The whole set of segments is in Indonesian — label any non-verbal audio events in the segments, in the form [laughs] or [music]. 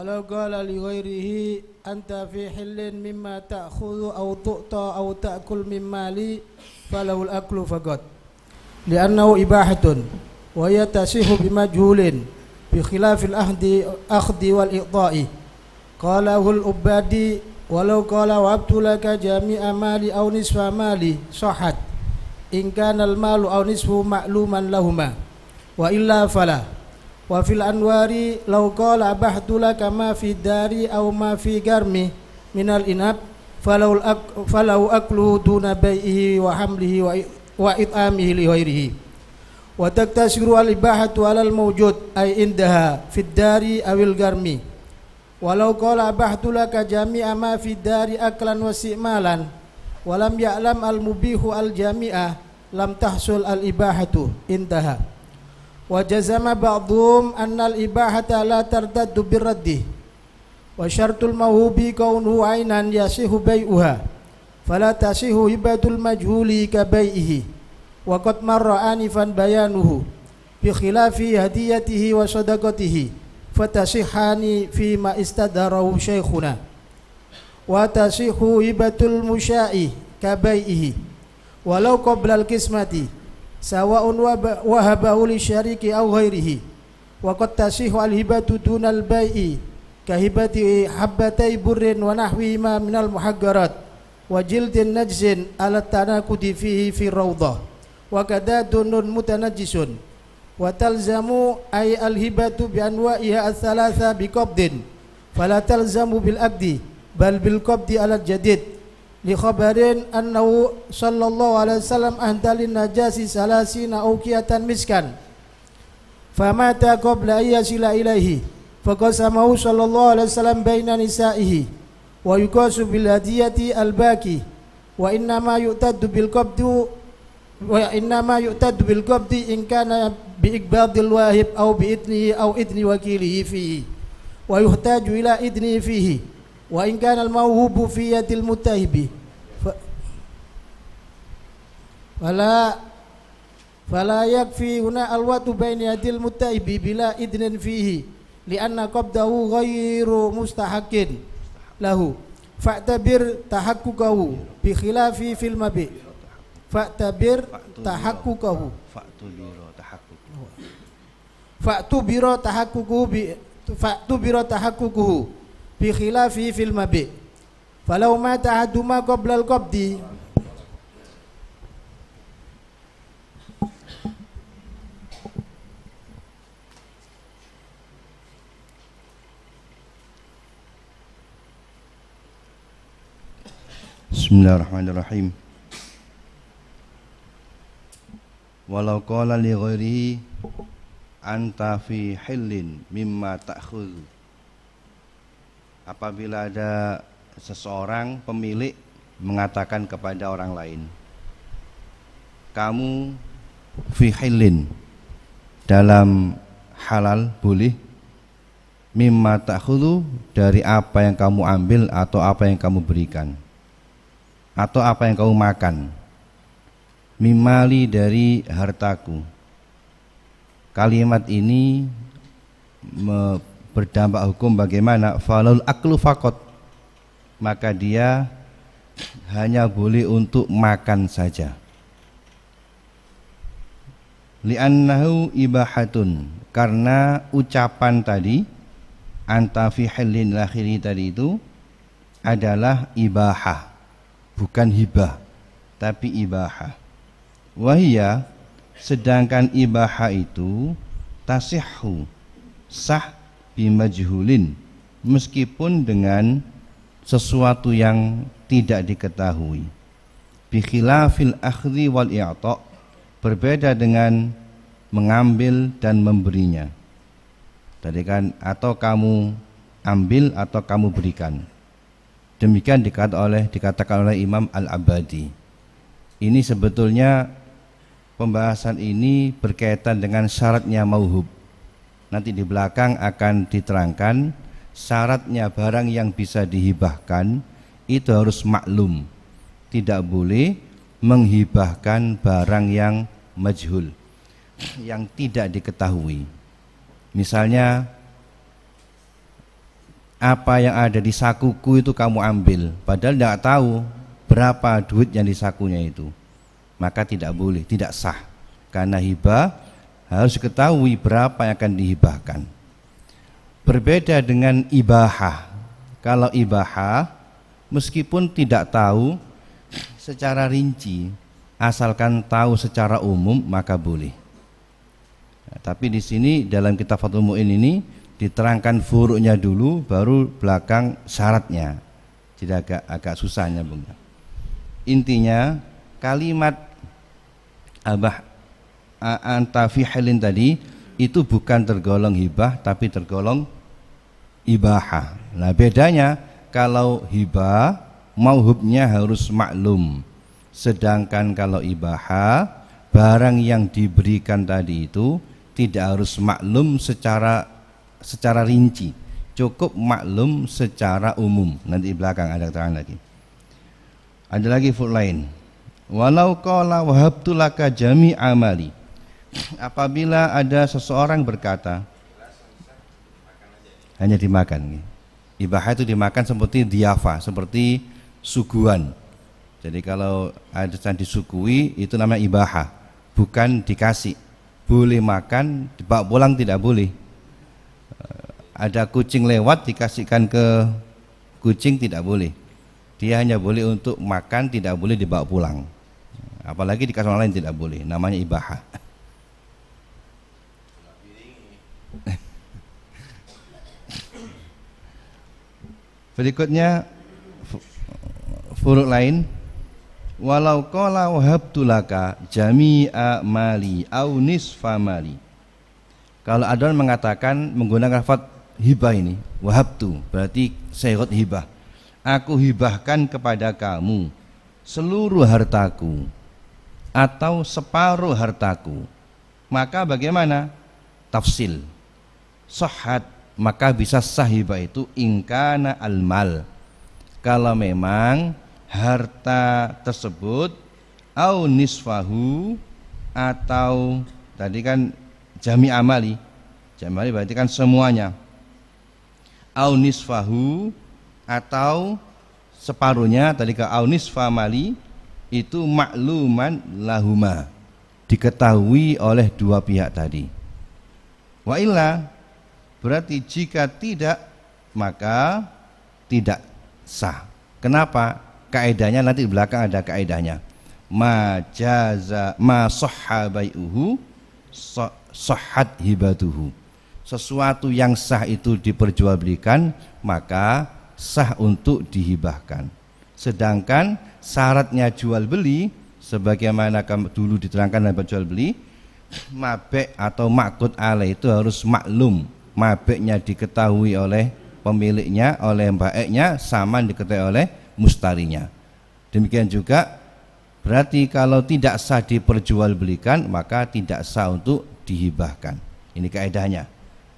ولو قال لغيره أنت في حل مما تأخذ أو تؤتى أو تأكل من مالي فلو الأكل فقط لأنه إباحة وهي تصح بمجهول بخلاف الأخذ والإقضاء قاله الأبادي ولو قال وهبت لك جميع مالي أو نصف مالي صحت إن كان المال أو نصف معلوما لهما وإلا فلا wa fil anwari law qala kama fi dari aw ma fi garmi minal inab falau ak falau aklu duna baihi wa hamlihi wa wa it'amihi li ghairihi wa taktasiru al ibahatu alal mawjud ay indaha fid dari awil garmi walau qala bahdulaka jami'a ma fi dari aklan wa simalan walam ya'lam al mubihu al jami'a lam tahsul al ibahatu indaha وجزم بعضهم أن الإباحة لا ترتد بالرد وشرط الموهوب كونه عينا يصح بيعها فلا تصح هبة المجهول كبيعه وقد مر آنفا بيانه بخلاف هديته وصدقته فتصحان فيما استدره شيخنا وتصح هبة المشاء كبيعه ولو قبل القسمة سواء وهبه للشريك أو غيره وقد تصح الهبة دون البيع كهبة حبتي بر ونحوهما من المحجرات وجلد نجس على التناقض فيه في الروضة وكذا دون متنجس وتلزم أي الهبة بأنواعها الثلاثة بقبض فلا تلزم بالأقد بل بالقبض على الجديد li khabarin annahu sallallahu alaihi wasallam antalin najasi salasina ukiyatan miskan famata qabla ayyasila ilaihi faqasamahu sallallahu alaihi wasallam baina nisaihi wa yukasu bil hadiyati al baqi wa inna ma yutaddu bil qabdu ma yutaddu bil qabdi bi iqbadil wahib aw bi idnihi aw wakilihi fihi wa yuhtaju ila idni fihi wa in kana al-mawhubu fi yadil mutahibi fala fala yakfi huna watu baina yadil mutahibi bila idnin fihi lianna qabdahu ghairu mustahaqqin lahu fa'tabir tahakkukahu bi khilafi fil mabi fa'tabir tahakkukahu fa'tubiro tahakkukuhu fa'tubiro tahakkukuhu bi fa'tubiro tahakkukuhu bi khilafi fil mabi falau ma haduma qabla al qabdi Bismillahirrahmanirrahim Walau qala li ghairi anta fi hillin mimma ta'khudh apabila ada seseorang pemilik mengatakan kepada orang lain kamu fihilin dalam halal boleh mimma takhulu dari apa yang kamu ambil atau apa yang kamu berikan atau apa yang kamu makan mimali dari hartaku kalimat ini berdampak hukum bagaimana falul aklu fakot maka dia hanya boleh untuk makan saja li'annahu ibahatun karena ucapan tadi anta fi halin lakhiri tadi itu adalah ibahah bukan hibah tapi ibahah wahia sedangkan ibahah itu tasihhu sah bimajhulin meskipun dengan sesuatu yang tidak diketahui bikhilafil akhdi wal i'ta berbeda dengan mengambil dan memberinya tadi kan atau kamu ambil atau kamu berikan demikian dikata oleh dikatakan oleh Imam Al-Abadi ini sebetulnya pembahasan ini berkaitan dengan syaratnya mauhub nanti di belakang akan diterangkan syaratnya barang yang bisa dihibahkan itu harus maklum tidak boleh menghibahkan barang yang majhul yang tidak diketahui misalnya apa yang ada di sakuku itu kamu ambil padahal tidak tahu berapa duit yang di sakunya itu maka tidak boleh tidak sah karena hibah harus diketahui berapa yang akan dihibahkan. Berbeda dengan ibahah. Kalau ibahah, meskipun tidak tahu secara rinci, asalkan tahu secara umum maka boleh. Ya, tapi di sini dalam kitab Fathul Mu'in ini diterangkan furuknya dulu, baru belakang syaratnya. Jadi agak, agak susahnya bung. Intinya kalimat abah fi halin tadi itu bukan tergolong hibah tapi tergolong ibaha. Nah bedanya kalau hibah mauhubnya harus maklum. Sedangkan kalau ibaha barang yang diberikan tadi itu tidak harus maklum secara secara rinci. Cukup maklum secara umum. Nanti di belakang ada keterangan lagi. Ada lagi food lain. Walau kau wahabtu jami amali apabila ada seseorang berkata hanya dimakan ibahah itu dimakan seperti diafa seperti suguhan jadi kalau ada yang disukui itu namanya ibahah bukan dikasih boleh makan dibawa pulang tidak boleh eh, ada kucing lewat dikasihkan ke kucing tidak boleh dia hanya boleh untuk makan tidak boleh dibawa pulang apalagi dikasih orang lain tidak boleh namanya ibahah [laughs] Berikutnya furuk lain walau qala wahabtulaka jami'a mali au nisfa mali kalau Adon mengatakan menggunakan lafaz hibah ini wahabtu berarti sayyid hibah aku hibahkan kepada kamu seluruh hartaku atau separuh hartaku maka bagaimana tafsil sahat maka bisa sahiba itu ingkana almal kalau memang harta tersebut au nisfahu atau tadi kan jami amali jami amali berarti kan semuanya au nisfahu atau separuhnya tadi ke au nisfa mali itu makluman lahuma diketahui oleh dua pihak tadi wa illa Berarti jika tidak maka tidak sah. Kenapa? Kaedahnya nanti di belakang ada kaedahnya. Majaza ma sahha uhu sahhat hibatuhu. Sesuatu yang sah itu diperjualbelikan maka sah untuk dihibahkan. Sedangkan syaratnya jual beli sebagaimana dulu diterangkan dalam jual beli mabek atau makut ala itu harus maklum mabeknya diketahui oleh pemiliknya, oleh baiknya, sama diketahui oleh mustarinya. Demikian juga berarti kalau tidak sah diperjualbelikan maka tidak sah untuk dihibahkan. Ini keedahnya.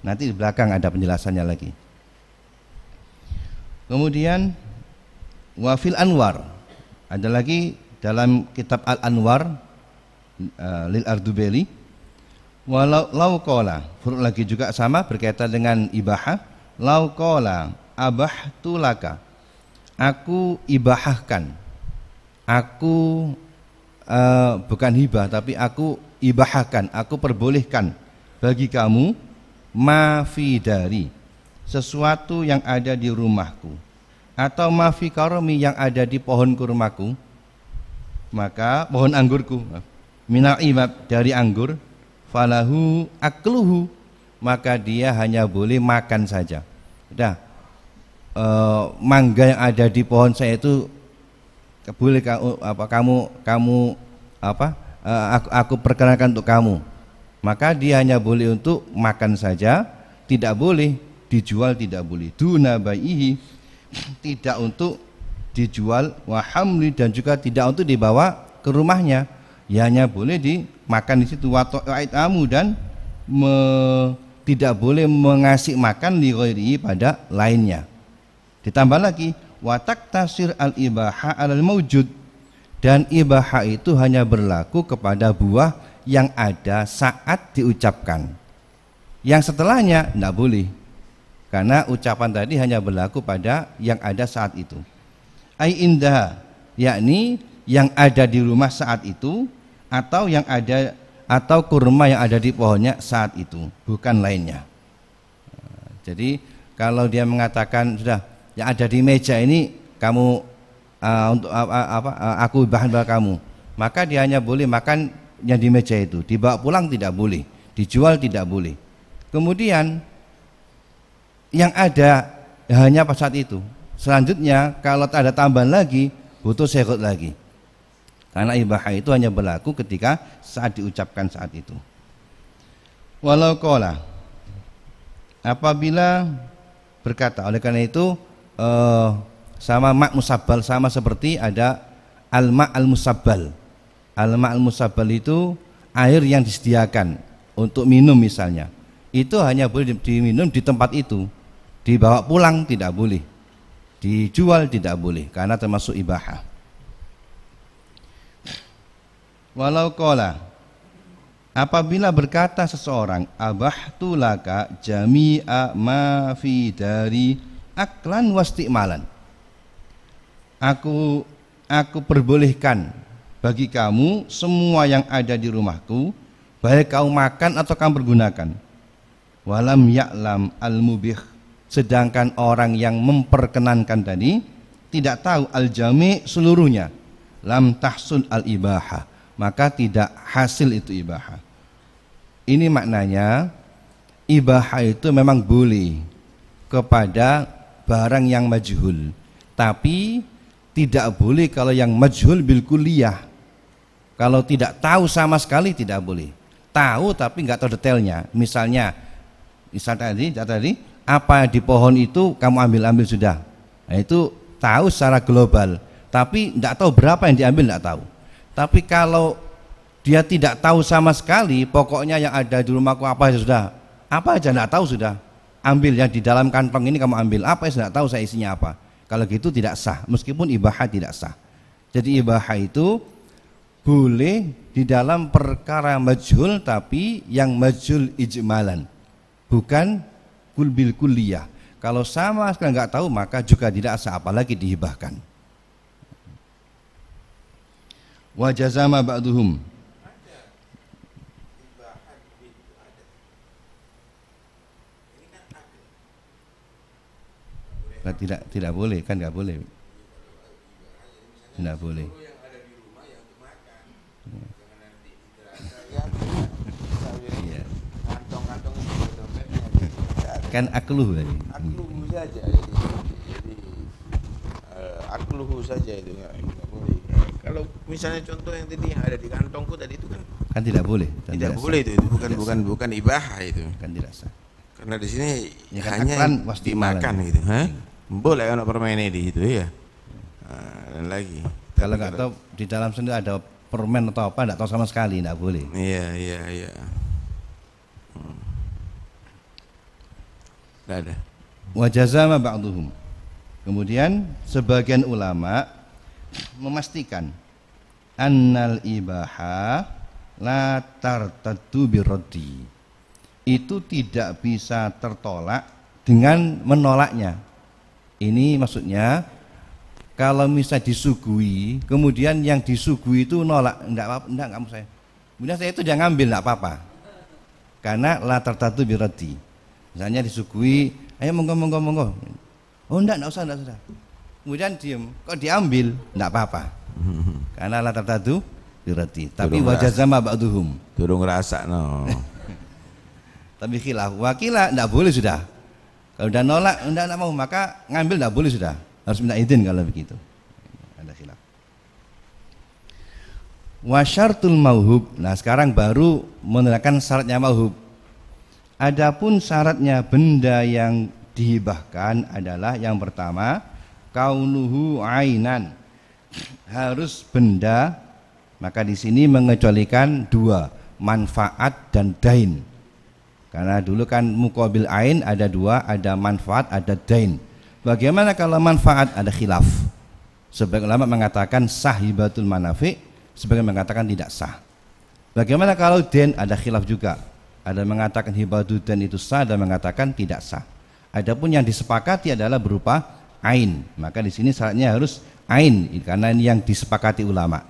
Nanti di belakang ada penjelasannya lagi. Kemudian wafil anwar ada lagi dalam kitab al anwar uh, eh, lil ardubeli Walau lau kola, huruf lagi juga sama berkaitan dengan ibahah. Lau abah tulaka. Aku ibahahkan. Aku uh, bukan hibah tapi aku ibahahkan. Aku perbolehkan bagi kamu mafi dari sesuatu yang ada di rumahku atau mafi karomi yang ada di pohon kurmaku maka pohon anggurku minal imab dari anggur falahu akluhu maka dia hanya boleh makan saja. Udah e, mangga yang ada di pohon saya itu boleh kamu apa kamu kamu apa e, aku, aku perkenalkan untuk kamu. Maka dia hanya boleh untuk makan saja, tidak boleh dijual tidak boleh. Duna tidak untuk dijual wahamli dan juga tidak untuk dibawa ke rumahnya ya hanya boleh dimakan di situ wato dan me, tidak boleh mengasih makan di li pada lainnya ditambah lagi watak tasir al ibaha al maujud dan ibaha itu hanya berlaku kepada buah yang ada saat diucapkan yang setelahnya tidak boleh karena ucapan tadi hanya berlaku pada yang ada saat itu ai indah yakni yang ada di rumah saat itu atau yang ada atau kurma yang ada di pohonnya saat itu, bukan lainnya. Jadi kalau dia mengatakan sudah yang ada di meja ini kamu uh, untuk uh, apa uh, aku bahan bahan kamu, maka dia hanya boleh makan yang di meja itu, dibawa pulang tidak boleh, dijual tidak boleh. Kemudian yang ada hanya pada saat itu. Selanjutnya kalau ada tambahan lagi butuh sekot lagi. Karena ibahah itu hanya berlaku ketika saat diucapkan saat itu. Walau kola apabila berkata oleh karena itu eh, sama mak musabbal sama seperti ada al mak al musabbal. Al mak al musabbal itu air yang disediakan untuk minum misalnya. Itu hanya boleh diminum di tempat itu. Dibawa pulang tidak boleh. Dijual tidak boleh karena termasuk ibahah. Walau kola Apabila berkata seseorang abah tulakah jami'a ma fi dari aklan wastikmalan Aku aku perbolehkan bagi kamu semua yang ada di rumahku baik kau makan atau kamu pergunakan walam yaklam al-mubih sedangkan orang yang memperkenankan tadi tidak tahu al-jami seluruhnya lam tahsun al-ibaha maka tidak hasil itu ibaha. Ini maknanya ibaha itu memang boleh kepada barang yang majhul, tapi tidak boleh kalau yang majhul bil kuliah. Kalau tidak tahu sama sekali tidak boleh. Tahu tapi nggak tahu detailnya. Misalnya, misal tadi, tadi apa di pohon itu kamu ambil ambil sudah. Nah, itu tahu secara global, tapi tidak tahu berapa yang diambil tidak tahu. Tapi kalau dia tidak tahu sama sekali, pokoknya yang ada di rumahku apa ya sudah. Apa aja tidak tahu sudah. Ambil yang di dalam kantong ini kamu ambil. Apa yang tidak tahu saya isinya apa. Kalau gitu tidak sah, meskipun ibahah tidak sah. Jadi ibahah itu boleh di dalam perkara majhul tapi yang majhul ijmalan. Bukan kulbil kuliah. Kalau sama sekali nggak tahu maka juga tidak sah apalagi dihibahkan wa jazama ba'duhum Nah, tidak tidak boleh kan nggak boleh tidak boleh iya. kan akluh tadi ya. akluh saja jadi, jadi uh, akluh saja itu kalau misalnya contoh yang tadi yang ada di kantongku tadi itu kan kan tidak boleh tidak, tidak boleh itu, itu bukan bukan bukan ibahah itu kan tidak sah karena di sini ya, kan hanya kan pasti dimakan gitu ha? Iya. boleh kan permen di itu ya nah, dan lagi kalau nggak tahu di dalam sendiri ada permen atau apa nggak tahu sama sekali nggak boleh iya iya iya hmm. Nggak ada wajazama ba'duhum kemudian sebagian ulama memastikan annal ibaha la tartaddu birodi itu tidak bisa tertolak dengan menolaknya ini maksudnya kalau misal disuguhi kemudian yang disuguhi itu nolak enggak apa enggak kamu saya kemudian saya itu jangan ngambil enggak apa-apa karena la tartaddu birodi misalnya disuguhi ayo monggo monggo monggo oh enggak enggak usah enggak usah kemudian diem kok diambil enggak apa-apa [laughs] karena latar tadu dirati tapi wajah sama ba'duhum durung rasa no [laughs] tapi khilaf wakila enggak boleh sudah kalau udah nolak enggak, enggak mau maka ngambil enggak boleh sudah harus minta izin kalau begitu ada khilaf wasyartul mauhub nah sekarang baru menerangkan syaratnya mauhub adapun syaratnya benda yang dihibahkan adalah yang pertama kaunuhu ainan harus benda maka di sini mengecualikan dua manfaat dan dain karena dulu kan mukobil ain ada dua ada manfaat ada dain bagaimana kalau manfaat ada khilaf sebagian ulama mengatakan sahibatul manafi sebagian mengatakan tidak sah bagaimana kalau dain ada khilaf juga ada mengatakan hibadu dain itu sah ada mengatakan tidak sah adapun yang disepakati adalah berupa ain. Maka di sini syaratnya harus ain karena ini yang disepakati ulama.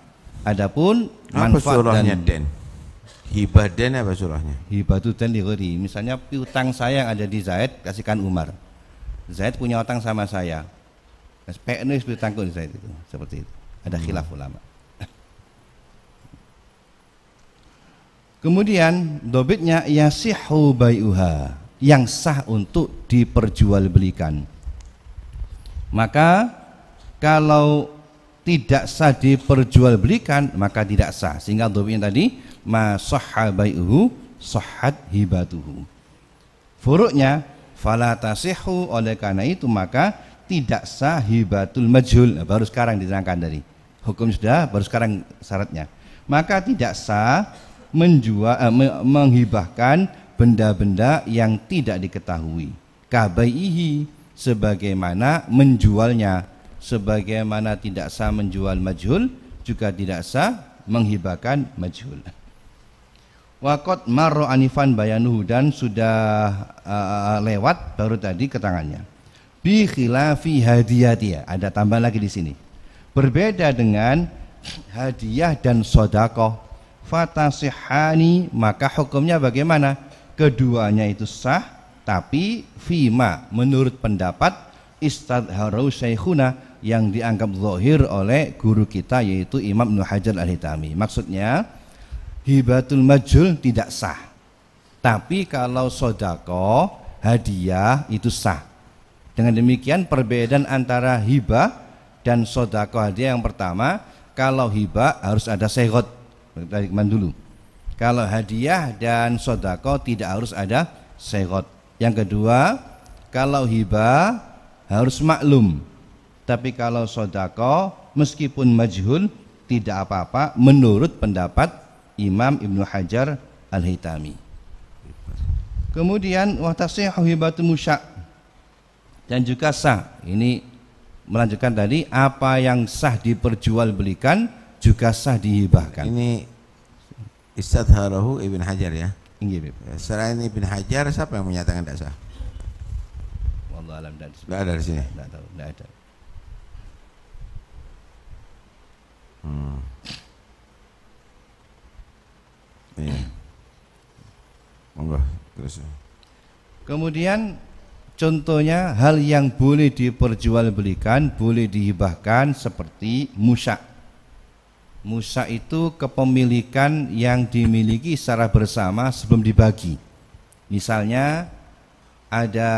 Adapun manfaat apa dan den? Hibah den apa surahnya? Hibah itu den dihuri. Misalnya piutang saya yang ada di Zaid kasihkan Umar. Zaid punya utang sama saya. Spnu itu piutangku di Zaid itu. Seperti itu. Ada hmm. khilaf ulama. Kemudian dobitnya yasihu bayuha yang sah untuk diperjualbelikan maka kalau tidak sah diperjualbelikan maka tidak sah sehingga dhobinya tadi ma sahabaihu sahat hibatuhu furuknya fala tasihu oleh karena itu maka tidak sah hibatul majhul nah, baru sekarang diterangkan dari hukum sudah baru sekarang syaratnya maka tidak sah menjual eh, menghibahkan benda-benda yang tidak diketahui kabaihi sebagaimana menjualnya sebagaimana tidak sah menjual majhul juga tidak sah menghibahkan majhul Wakot marro anifan bayanuhu dan sudah uh, lewat baru tadi ke tangannya. Bi khilafi dia Ada tambah lagi di sini. Berbeda dengan hadiah dan sodako Fatasihani maka hukumnya bagaimana? Keduanya itu sah tapi fima menurut pendapat istadharu syekhuna yang dianggap zohir oleh guru kita yaitu Imam Ibnu Hajar Al-Hitami. Maksudnya hibatul majul tidak sah. Tapi kalau sodako hadiah itu sah. Dengan demikian perbedaan antara hibah dan sodako hadiah yang pertama kalau hibah harus ada sehot dari dulu. Kalau hadiah dan sodako tidak harus ada sehot yang kedua, kalau hibah harus maklum. Tapi kalau sodako, meskipun majhul, tidak apa-apa menurut pendapat Imam Ibnu Hajar Al-Hitami. Kemudian watasih hibatu musyak dan juga sah. Ini melanjutkan tadi apa yang sah diperjualbelikan juga sah dihibahkan. Ini istadharahu Ibn Hajar ya. Iya, eh, selain Ibn Hajar siapa yang menyatakan tidak sah? Wallah alam dan Tidak ada di sini. Tidak tahu, tidak ada. Hmm. Iya. Monggo terus. Kemudian contohnya hal yang boleh diperjualbelikan, boleh dihibahkan seperti musyak Musa itu kepemilikan yang dimiliki secara bersama sebelum dibagi. Misalnya ada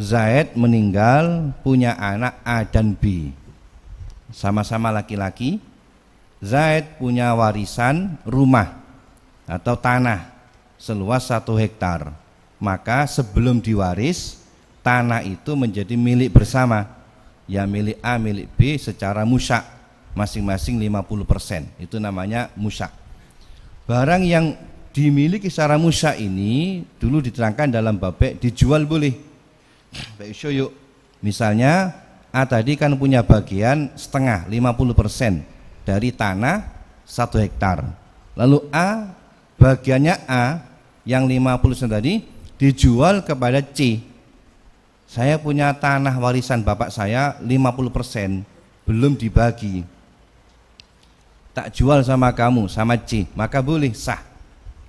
Zaid meninggal punya anak A dan B. Sama-sama laki-laki. Zaid punya warisan rumah atau tanah seluas satu hektar. Maka sebelum diwaris, tanah itu menjadi milik bersama. Ya milik A, milik B secara musyak masing-masing 50%. Itu namanya musyak Barang yang dimiliki secara musyak ini dulu diterangkan dalam babek dijual boleh. yuk. Misalnya A tadi kan punya bagian setengah 50% dari tanah satu hektar. Lalu A bagiannya A yang 50% tadi dijual kepada C. Saya punya tanah warisan bapak saya 50% belum dibagi tak jual sama kamu sama C maka boleh sah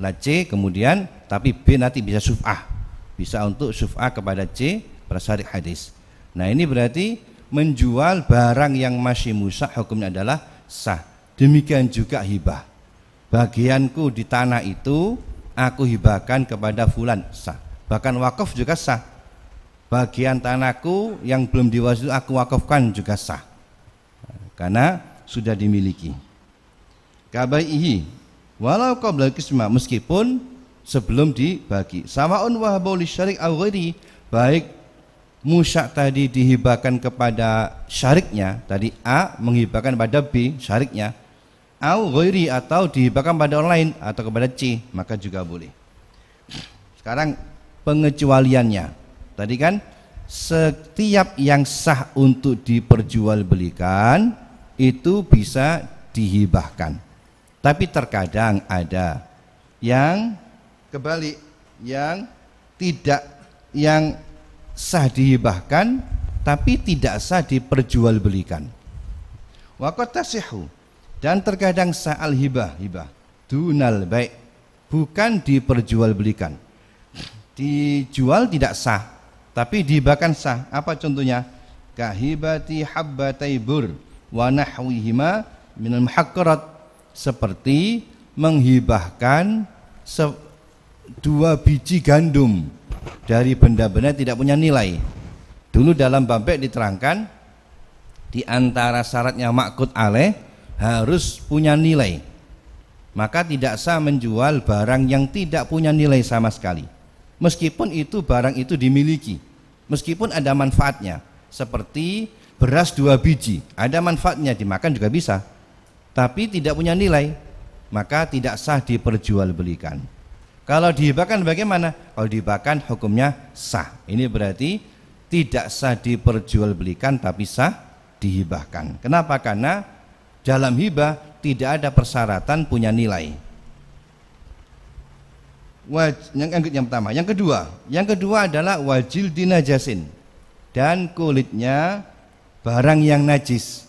lah C kemudian tapi B nanti bisa suf'ah bisa untuk suf'ah kepada C persyarih hadis nah ini berarti menjual barang yang masih musah hukumnya adalah sah demikian juga hibah bagianku di tanah itu aku hibahkan kepada fulan sah bahkan wakaf juga sah bagian tanahku yang belum diwasil aku wakafkan juga sah karena sudah dimiliki kabaihi walau qabla kisma meskipun sebelum dibagi samaun wahabau syarik au baik musyak tadi dihibahkan kepada syariknya tadi A menghibahkan pada B syariknya au ghairi atau dihibahkan pada orang lain atau kepada C maka juga boleh sekarang pengecualiannya tadi kan setiap yang sah untuk diperjualbelikan itu bisa dihibahkan tapi terkadang ada yang kebalik, yang tidak yang sah dihibahkan tapi tidak sah diperjualbelikan. Wakota tasihu dan terkadang sah al hibah hibah dunal baik bukan diperjualbelikan. Dijual tidak sah tapi dihibahkan sah. Apa contohnya? Kahibati habbatai bur wa nahwihima minal muhaqqarat seperti menghibahkan se dua biji gandum dari benda-benda tidak punya nilai. Dulu dalam bambek diterangkan di antara syaratnya makut ale harus punya nilai. Maka tidak sah menjual barang yang tidak punya nilai sama sekali. Meskipun itu barang itu dimiliki, meskipun ada manfaatnya, seperti beras dua biji, ada manfaatnya dimakan juga bisa tapi tidak punya nilai, maka tidak sah diperjualbelikan. Kalau dihibahkan bagaimana? Kalau dihibahkan hukumnya sah. Ini berarti tidak sah diperjualbelikan tapi sah dihibahkan. Kenapa? Karena dalam hibah tidak ada persyaratan punya nilai. yang, yang pertama, yang kedua, yang kedua adalah wajil dinajasin dan kulitnya barang yang najis,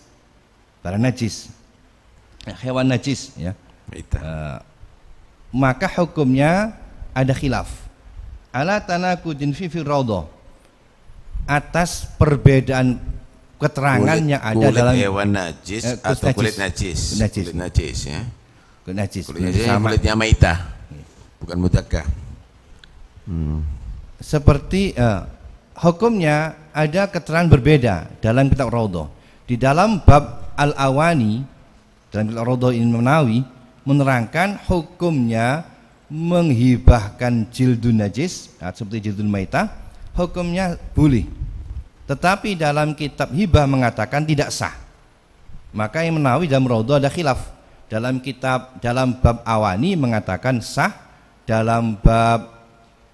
barang najis hewan najis ya. Uh, maka hukumnya ada khilaf. Ala tanaku fi fi atas perbedaan keterangan kulit, yang ada kulit dalam hewan najis eh, atau najis. kulit najis. Najis. Kulit najis ya. Kulit najis. Kulit najis sama. kulitnya maita. Iya. Bukan mutaka Hmm. Seperti uh, hukumnya ada keterangan berbeda dalam kitab Raudhah. Di dalam bab Al-Awani dalam ini Menawi menerangkan hukumnya menghibahkan jildun najis nah, seperti jildun maita hukumnya boleh tetapi dalam kitab hibah mengatakan tidak sah maka yang menawi dalam rodo ada khilaf dalam kitab dalam bab awani mengatakan sah dalam bab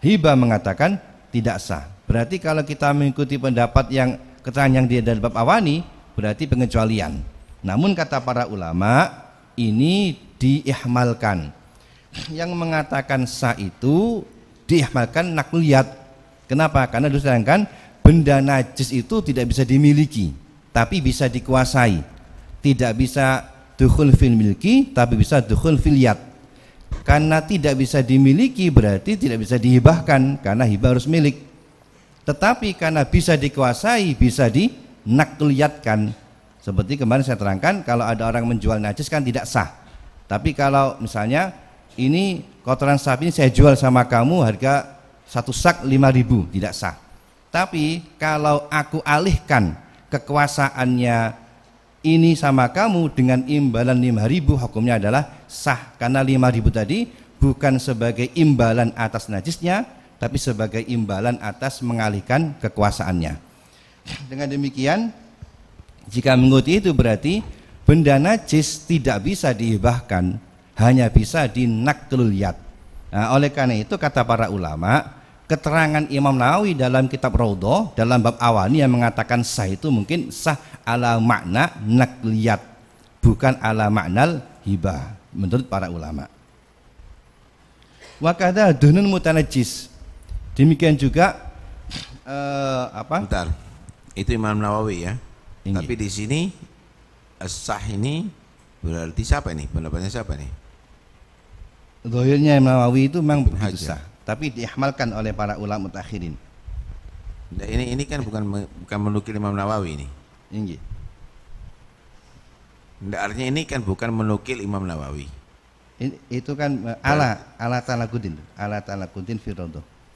hibah mengatakan tidak sah berarti kalau kita mengikuti pendapat yang keterangan yang dia dari bab awani berarti pengecualian namun kata para ulama ini diihmalkan. Yang mengatakan sa itu diihmalkan nakliyat. Kenapa? Karena diserangkan benda najis itu tidak bisa dimiliki, tapi bisa dikuasai. Tidak bisa dukhul fil milki, tapi bisa dukhul fil yad. Karena tidak bisa dimiliki berarti tidak bisa dihibahkan karena hibah harus milik. Tetapi karena bisa dikuasai, bisa dinakliyatkan seperti kemarin saya terangkan kalau ada orang menjual najis kan tidak sah. Tapi kalau misalnya ini kotoran sapi ini saya jual sama kamu harga satu sak ribu tidak sah. Tapi kalau aku alihkan kekuasaannya ini sama kamu dengan imbalan lima ribu hukumnya adalah sah karena lima ribu tadi bukan sebagai imbalan atas najisnya tapi sebagai imbalan atas mengalihkan kekuasaannya. Dengan demikian jika mengikuti itu berarti benda najis tidak bisa dihibahkan, hanya bisa dinaklul yad. Nah, oleh karena itu kata para ulama, keterangan Imam Nawawi dalam kitab Raudoh dalam bab awani yang mengatakan sah itu mungkin sah ala makna nakliyat bukan ala maknal hibah menurut para ulama. Wakada dunun mutanajis. Demikian juga uh, apa? Bentar. Itu Imam Nawawi ya. Tapi di sini eh, sah ini berarti siapa nih? Pendapatnya siapa nih? Doilnya Imam Nawawi itu memang begitu sah, tapi diahmalkan oleh para ulama mutakhirin. Nah, ini ini kan bukan bukan menukil Imam Nawawi ini. Tinggi. Nah, artinya ini kan bukan menukil Imam Nawawi. Ini, itu kan eh, ala ala talakudin, ala talakudin fi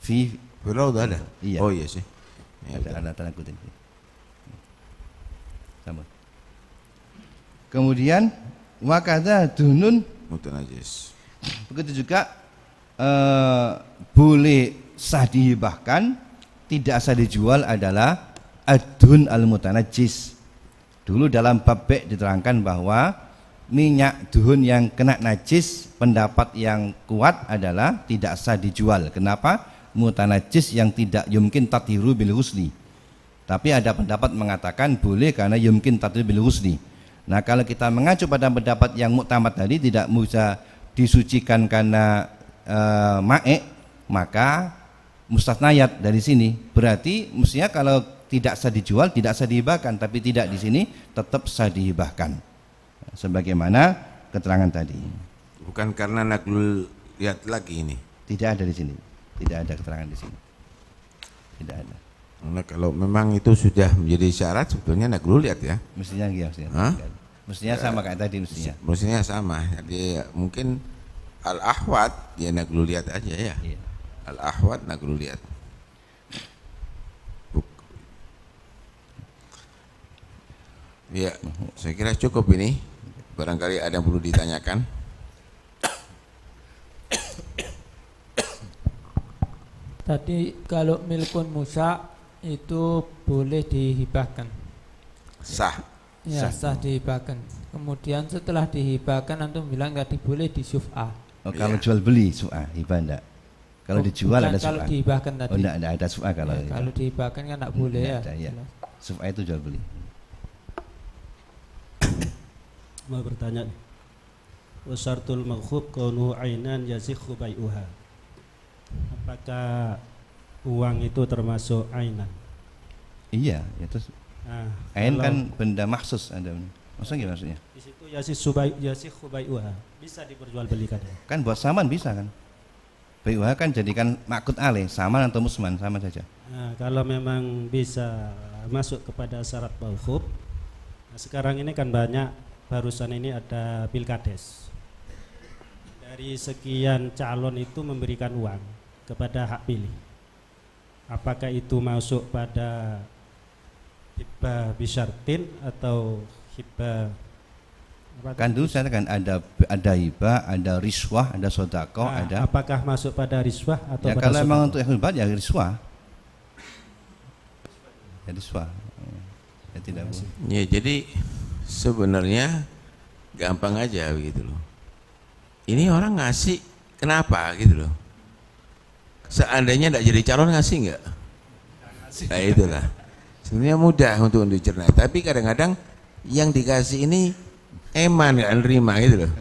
fi ada? Iya. Oh iya sih. Ya, ada, ala talakudin. Ya. Kemudian wakada dunun mutanajis. Begitu juga uh, boleh sah dihibahkan, tidak sah dijual adalah adun al mutanajis. Dulu dalam bab diterangkan bahwa minyak duhun yang kena najis pendapat yang kuat adalah tidak sah dijual. Kenapa? Mutanajis yang tidak yumkin tatiru bil husni tapi ada pendapat mengatakan boleh karena yumkin bil husni. Nah kalau kita mengacu pada pendapat yang muktamad tadi tidak bisa disucikan karena e, ma'e, maka mustasnayat dari sini. Berarti mestinya kalau tidak sah dijual, tidak sah dihibahkan, tapi tidak di sini tetap sah dihibahkan. Sebagaimana keterangan tadi. Bukan karena naklul lihat lagi ini. Tidak ada di sini. Tidak ada keterangan di sini. Tidak ada. Nah, kalau memang itu sudah menjadi syarat sebetulnya nak dulu lihat ya. Mestinya ya, mestinya. Hah? Mestinya sama kayak tadi mestinya. Mestinya sama. Jadi ya, mungkin al ahwat ya nak dulu lihat aja ya. Iya. Al ahwat nak dulu lihat. Ya, saya kira cukup ini. Barangkali ada yang perlu ditanyakan. Tadi kalau milkun musa itu boleh dihibahkan. Sah. Ya, sah, sah dihibahkan. Kemudian setelah dihibahkan antum bilang nggak diboleh di syufa Oh, kalau iya. jual beli syufa hibah enggak? Kalau oh, dijual ada kalau dihibahkan tadi. Oh, enggak, enggak ada syufa kalau. Ya, kalau dihibahkan kan enggak boleh enggak ya. Ada, ya. syufa itu jual beli. Mau bertanya. Wasartul maghub kaunu ainan yazikhu bai'uha. Apakah uang itu termasuk ainan. Iya, ya terus nah, ain kan benda maksus Anda. Maksudnya gimana maksudnya? Di situ yasi subai yasi khubaiuha. Bisa diperjualbelikan. Kan buat saman bisa kan? BUH kan jadikan makut ale, saman atau musman sama saja. Nah, kalau memang bisa masuk kepada syarat bauhub. Nah, sekarang ini kan banyak barusan ini ada pilkades. Dari sekian calon itu memberikan uang kepada hak pilih apakah itu masuk pada hibah bisartin atau hibah kan dulu saya kan ada ada hibah, ada riswah, ada sodako, nah, ada. Apakah masuk pada riswah atau? Ya pada kalau memang untuk hibah ya riswah. Ya riswah. Ya tidak boleh. Ya jadi sebenarnya gampang aja gitu loh. Ini orang ngasih kenapa gitu loh? Seandainya tidak jadi calon ngasih nggak? Nah itulah. Sebenarnya mudah untuk dicerna, tapi kadang-kadang yang dikasih ini eman nggak nerima gitu loh.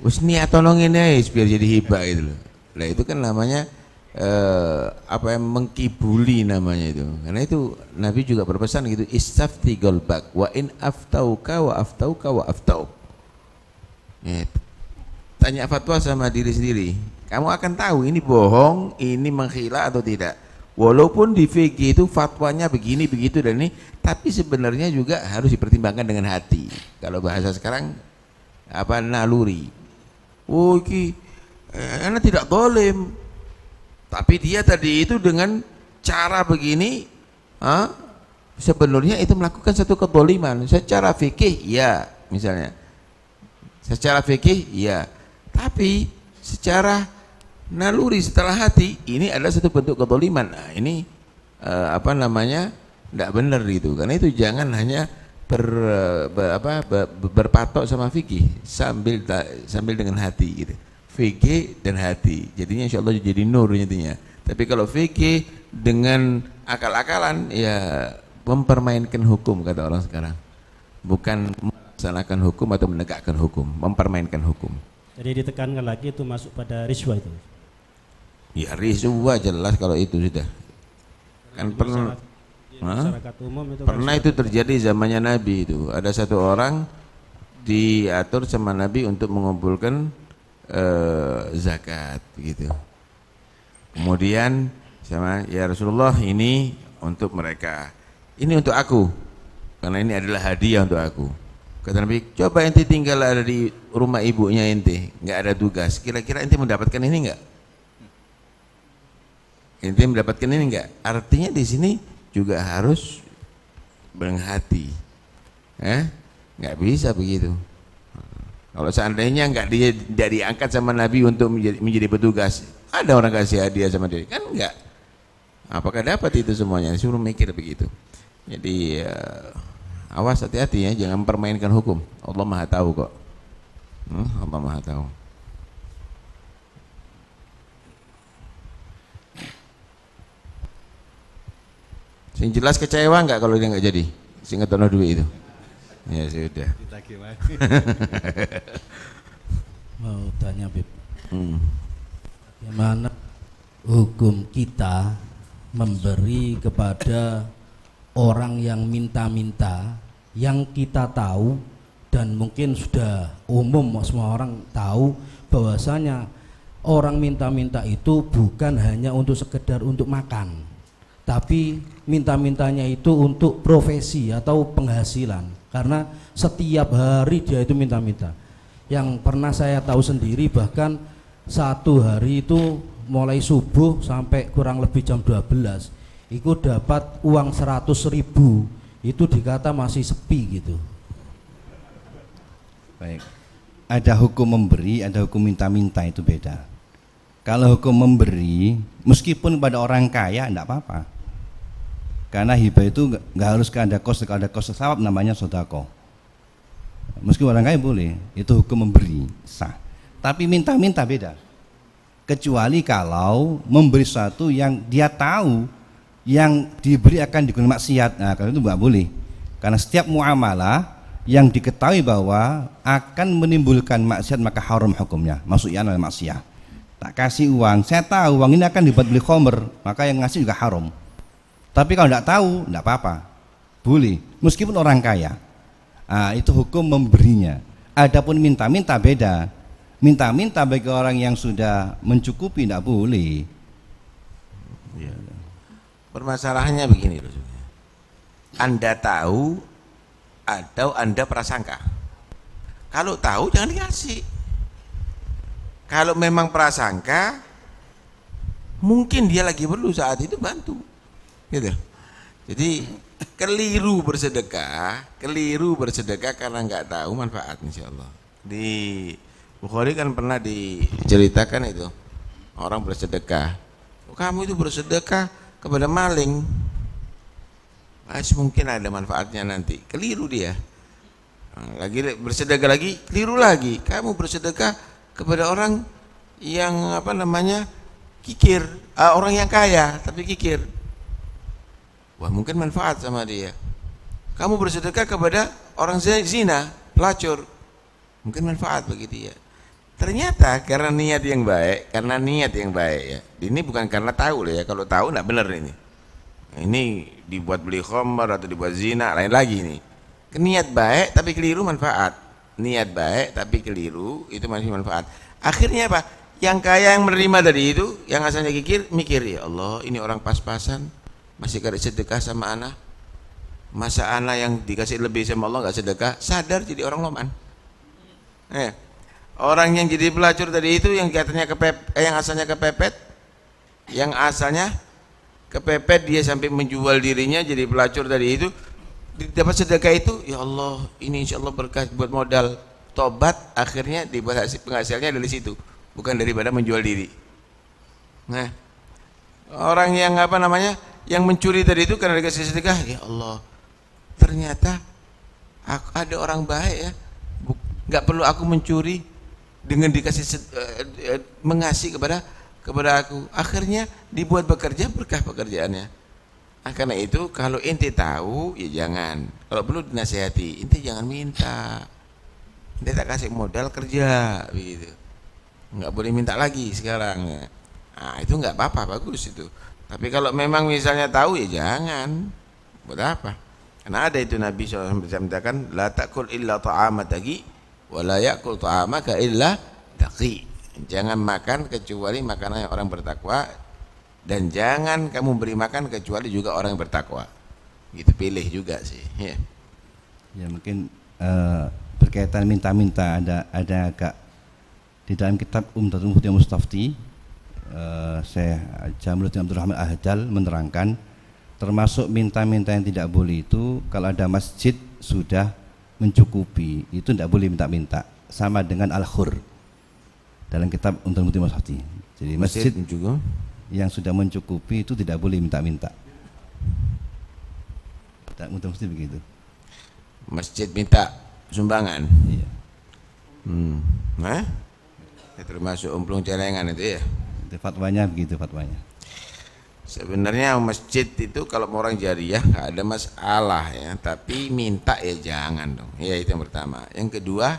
Wis niat tolongin ya biar jadi hibah gitu loh. Nah itu kan namanya eh, apa yang mengkibuli namanya itu. Karena itu Nabi juga berpesan gitu, istafti golbak wa in aftau wa aftau wa iya. aftau. tanya fatwa sama diri sendiri kamu akan tahu ini bohong, ini menghila atau tidak. Walaupun di VG itu fatwanya begini begitu dan ini, tapi sebenarnya juga harus dipertimbangkan dengan hati. Kalau bahasa sekarang apa naluri. Oh, ini enak eh, tidak dolim. Tapi dia tadi itu dengan cara begini, ha? Ah, sebenarnya itu melakukan satu kedoliman. Secara fikih, ya misalnya. Secara fikih, ya. Tapi secara naluri setelah hati ini adalah satu bentuk ketoliman nah, ini uh, apa namanya tidak benar itu karena itu jangan hanya ber, ber apa ber, berpatok sama fikih sambil sambil dengan hati gitu fikih dan hati jadinya insya Allah jadi nur intinya. tapi kalau fikih dengan akal-akalan ya mempermainkan hukum kata orang sekarang bukan melaksanakan hukum atau menegakkan hukum mempermainkan hukum jadi ditekankan lagi itu masuk pada riswa itu Ya semua jelas kalau itu sudah. Kan pernah masyarakat umum itu kan pernah itu terjadi zamannya Nabi itu. Ada satu orang diatur sama Nabi untuk mengumpulkan eh, zakat gitu. Kemudian sama ya Rasulullah ini untuk mereka. Ini untuk aku. Karena ini adalah hadiah untuk aku. Kata Nabi, coba ente tinggal ada di rumah ibunya ente, enggak ada tugas. Kira-kira ente mendapatkan ini enggak? Intinya mendapatkan ini enggak. Artinya di sini juga harus berhati. Eh? Enggak bisa begitu. Kalau seandainya enggak dia dari angkat sama Nabi untuk menjadi, menjadi petugas, ada orang kasih hadiah sama dia kan enggak. Apakah dapat itu semuanya? Suruh mikir begitu. Jadi uh, awas hati-hati ya, jangan permainkan hukum. Allah Maha tahu kok. Hmm, Allah Maha tahu. Sing jelas kecewa enggak kalau dia nggak jadi? Sing ngetono duit itu. Ya sudah. [laughs] Mau tanya Bib. Hmm. Bagaimana hukum kita memberi kepada orang yang minta-minta yang kita tahu dan mungkin sudah umum semua orang tahu bahwasanya orang minta-minta itu bukan hanya untuk sekedar untuk makan tapi minta-mintanya itu untuk profesi atau penghasilan karena setiap hari dia itu minta-minta yang pernah saya tahu sendiri bahkan satu hari itu mulai subuh sampai kurang lebih jam 12 itu dapat uang 100 ribu itu dikata masih sepi gitu baik ada hukum memberi ada hukum minta-minta itu beda kalau hukum memberi meskipun pada orang kaya tidak apa-apa karena hibah itu nggak harus ada kos, kalau ada kos sawab namanya sodako. Meski orang kaya boleh, itu hukum memberi sah. Tapi minta-minta beda. Kecuali kalau memberi sesuatu yang dia tahu yang diberi akan digunakan maksiat. Nah, kalau itu nggak boleh. Karena setiap muamalah yang diketahui bahwa akan menimbulkan maksiat maka haram hukumnya maksudnya oleh maksiat tak kasih uang saya tahu uang ini akan dibuat beli khomer maka yang ngasih juga haram tapi kalau tidak tahu, tidak apa-apa. Boleh, meskipun orang kaya. Nah, itu hukum memberinya. Adapun minta-minta beda. Minta-minta bagi orang yang sudah mencukupi tidak boleh. Ya. Permasalahannya begini, Anda tahu atau Anda prasangka? Kalau tahu jangan dikasih. Kalau memang prasangka, mungkin dia lagi perlu saat itu bantu. Gitu. Jadi keliru bersedekah, keliru bersedekah karena nggak tahu manfaat insya Allah. Di Bukhari kan pernah diceritakan itu orang bersedekah. Oh, kamu itu bersedekah kepada maling. Mas, mungkin ada manfaatnya nanti. Keliru dia. Lagi bersedekah lagi, keliru lagi. Kamu bersedekah kepada orang yang apa namanya kikir, uh, orang yang kaya tapi kikir Wah mungkin manfaat sama dia. Kamu bersedekah kepada orang zina, pelacur. Mungkin manfaat bagi dia. Ternyata karena niat yang baik, karena niat yang baik ya. Ini bukan karena tahu loh ya. Kalau tahu nggak benar ini. Ini dibuat beli khomer atau dibuat zina, lain lagi ini. Niat baik tapi keliru manfaat. Niat baik tapi keliru itu masih manfaat. Akhirnya apa? Yang kaya yang menerima dari itu, yang asalnya kikir, mikir ya Allah ini orang pas-pasan masih kada sedekah sama anak masa anak yang dikasih lebih sama Allah nggak sedekah sadar jadi orang loman eh, orang yang jadi pelacur tadi itu yang katanya kepepet eh, yang asalnya kepepet yang asalnya kepepet dia sampai menjual dirinya jadi pelacur tadi itu dapat sedekah itu ya Allah ini insya Allah berkah buat modal tobat akhirnya dibuat penghasilnya dari situ bukan daripada menjual diri nah orang yang apa namanya yang mencuri tadi itu karena dikasih sedekah ya Allah ternyata aku, ada orang baik ya nggak perlu aku mencuri dengan dikasih uh, eh, eh, mengasih kepada kepada aku akhirnya dibuat bekerja berkah pekerjaannya nah, karena itu kalau inti tahu ya jangan kalau perlu dinasihati inti jangan minta inti tak kasih modal kerja gitu nggak boleh minta lagi sekarang ya. nah, itu nggak apa-apa bagus itu tapi kalau memang misalnya tahu ya jangan. Buat apa? Karena ada itu Nabi SAW bercakapkan, La takul illa ta'amatagi, wa la yakul ka illa daqi. Jangan makan kecuali makanan yang orang bertakwa, dan jangan kamu beri makan kecuali juga orang yang bertakwa. Gitu pilih juga sih. Ya, ya mungkin uh, berkaitan minta-minta ada ada agak di dalam kitab Umdatul Muhtiyah Mustafti Eh, Syekh saya Abdul Rahman Ahdal menerangkan termasuk minta-minta yang tidak boleh itu kalau ada masjid sudah mencukupi itu tidak boleh minta-minta sama dengan al-khur dalam kitab untuk muti Hati. Jadi masjid, juga yang sudah mencukupi itu tidak boleh minta-minta. Tak mudah mesti begitu. Masjid minta sumbangan. Iya. Hmm. Nah, termasuk umplung celengan itu ya. Itu fatwanya begitu fatwanya. Sebenarnya masjid itu kalau orang jariah nggak ada masalah ya, tapi minta ya jangan dong. Ya itu yang pertama. Yang kedua,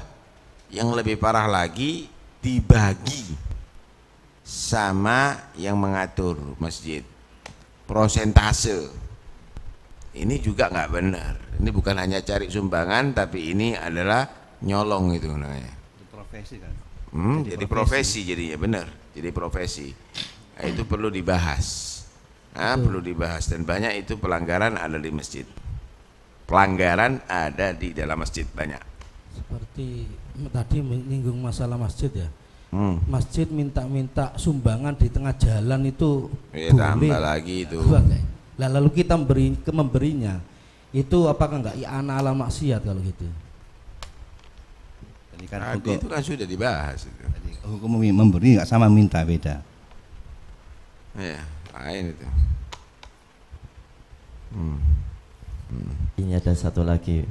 yang lebih parah lagi dibagi sama yang mengatur masjid prosentase ini juga nggak benar ini bukan hanya cari sumbangan tapi ini adalah nyolong itu namanya profesi kan? hmm, jadi, jadi profesi. profesi jadinya benar jadi profesi nah, itu perlu dibahas nah, perlu dibahas dan banyak itu pelanggaran ada di masjid pelanggaran ada di dalam masjid banyak seperti tadi menyinggung masalah masjid ya hmm. masjid minta-minta sumbangan di tengah jalan itu ya, boleh. tambah lagi itu lalu kita memberi memberinya itu apakah enggak ya anak ala maksiat kalau gitu Tadi kan Tadi nah, hukum, itu kan sudah dibahas. Itu. hukum memberi nggak sama minta beda. Ya, lain itu. Hmm. Hmm. Ini ada satu lagi.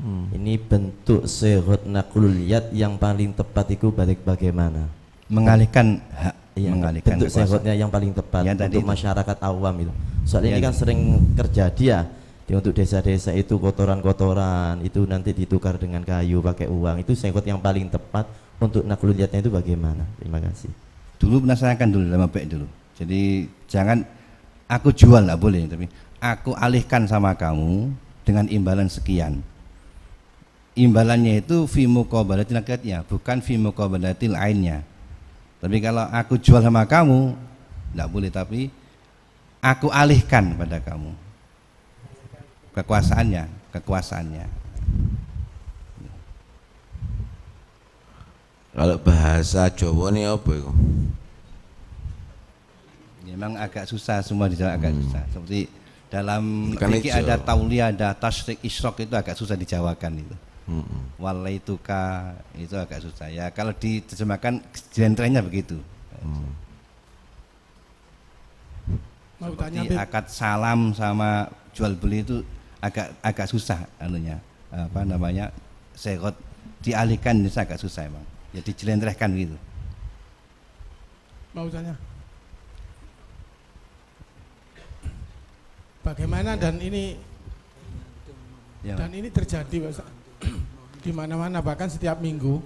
Hmm. Ini bentuk segot naklul yad yang paling tepat itu balik bagaimana? Mengalihkan hak Iya, mengalihkan bentuk sehotnya yang paling tepat ya, untuk itu. masyarakat awam itu. Soalnya ya, ini kan sering terjadi ya jadi untuk desa-desa itu kotoran-kotoran itu nanti ditukar dengan kayu pakai uang itu sengkot yang paling tepat untuk lihatnya itu bagaimana? Terima kasih. Dulu penasaran dulu sama baik dulu. Jadi jangan aku jual lah boleh tapi aku alihkan sama kamu dengan imbalan sekian. Imbalannya itu fimu kobalatil akadnya bukan fimu kobalatil lainnya. Tapi kalau aku jual sama kamu tidak boleh tapi aku alihkan pada kamu kekuasaannya, kekuasaannya. Kalau bahasa Jawa nih apa itu? Ya, memang agak susah semua di Jawa agak hmm. susah. Seperti dalam kan fikih ada tauliah, ada tasrik isrok itu agak susah dijawakan itu. Hmm. tuka itu agak susah ya. Kalau diterjemahkan jentrenya begitu. Hmm. Seperti akad salam sama jual beli itu agak agak susah anunya apa namanya sekot dialihkan itu agak susah emang ya dijelentrehkan gitu mau tanya bagaimana dan ini ya. dan ini terjadi di mana-mana bahkan setiap minggu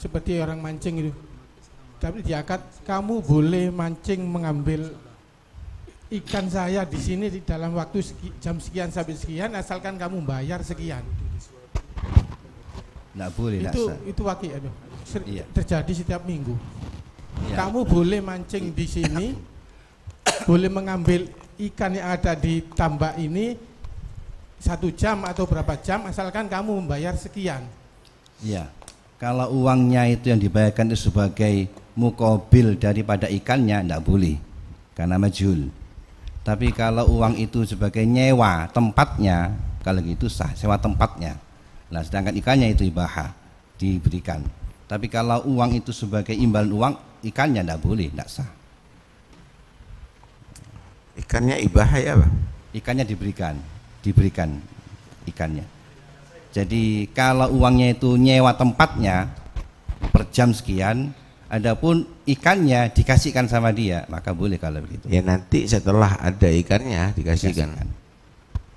seperti orang mancing itu tapi diakat kamu boleh mancing mengambil ikan saya di sini di dalam waktu seki, jam sekian sampai sekian asalkan kamu bayar sekian. Nggak boleh itu laksa. itu wakil aduh, iya. terjadi setiap minggu. Iya. Kamu boleh mancing di sini, [coughs] boleh mengambil ikan yang ada di tambak ini satu jam atau berapa jam asalkan kamu membayar sekian. Iya. Kalau uangnya itu yang dibayarkan itu sebagai mukobil daripada ikannya tidak boleh karena majul. Tapi kalau uang itu sebagai nyewa tempatnya, kalau gitu sah sewa tempatnya. Nah, sedangkan ikannya itu ibaha diberikan. Tapi kalau uang itu sebagai imbalan uang, ikannya tidak boleh, tidak sah. Ikannya ibaha ya, Pak? Ikannya diberikan, diberikan ikannya. Jadi kalau uangnya itu nyewa tempatnya per jam sekian, Adapun ikannya dikasihkan sama dia, maka boleh kalau begitu. Ya nanti setelah ada ikannya dikasihkan.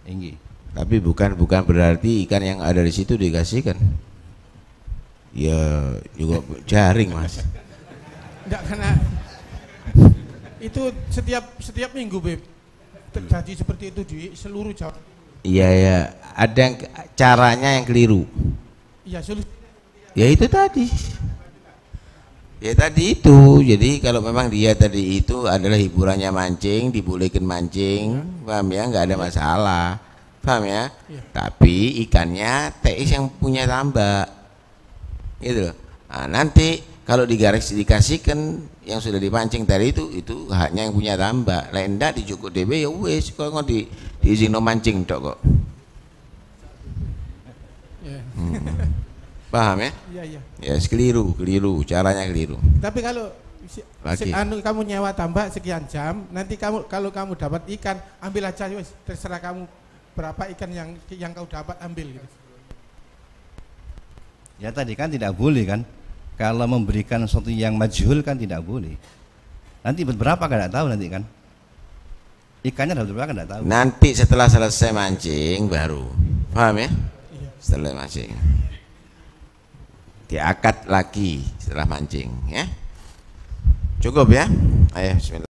dikasihkan. Tapi bukan bukan berarti ikan yang ada di situ dikasihkan. Ya juga jaring mas. Enggak karena itu setiap setiap minggu beb terjadi seperti itu di seluruh Jawa. Iya ya, ada yang caranya yang keliru. Iya, sulit. Ya itu tadi. Ya tadi itu, jadi kalau memang dia tadi itu adalah hiburannya mancing, dibolehkan mancing, ya. paham ya, nggak ada iya. masalah, paham ya? ya. Tapi ikannya TIS yang punya tambak, gitu loh. Nah, nanti kalau digaris dikasihkan yang sudah dipancing tadi itu itu haknya yang punya tambak. Lain di dicukup DB ya wes kalau nggak di izin no mancing dok kok. Ya. Hmm. [laughs] Paham ya? Iya, iya. Ya, yes, keliru, keliru, caranya keliru. Tapi kalau Lagi. anu kamu nyewa tambah sekian jam, nanti kamu kalau kamu dapat ikan, ambil aja wes, terserah kamu berapa ikan yang yang kau dapat ambil gitu. Ya tadi kan tidak boleh kan? Kalau memberikan sesuatu yang majhul kan tidak boleh. Nanti berapa kan tidak tahu nanti kan? Ikannya dapat berapa kan tidak tahu. Nanti setelah selesai mancing baru. Paham ya? Iya. Setelah mancing diakat lagi setelah mancing ya cukup ya ayo bismillah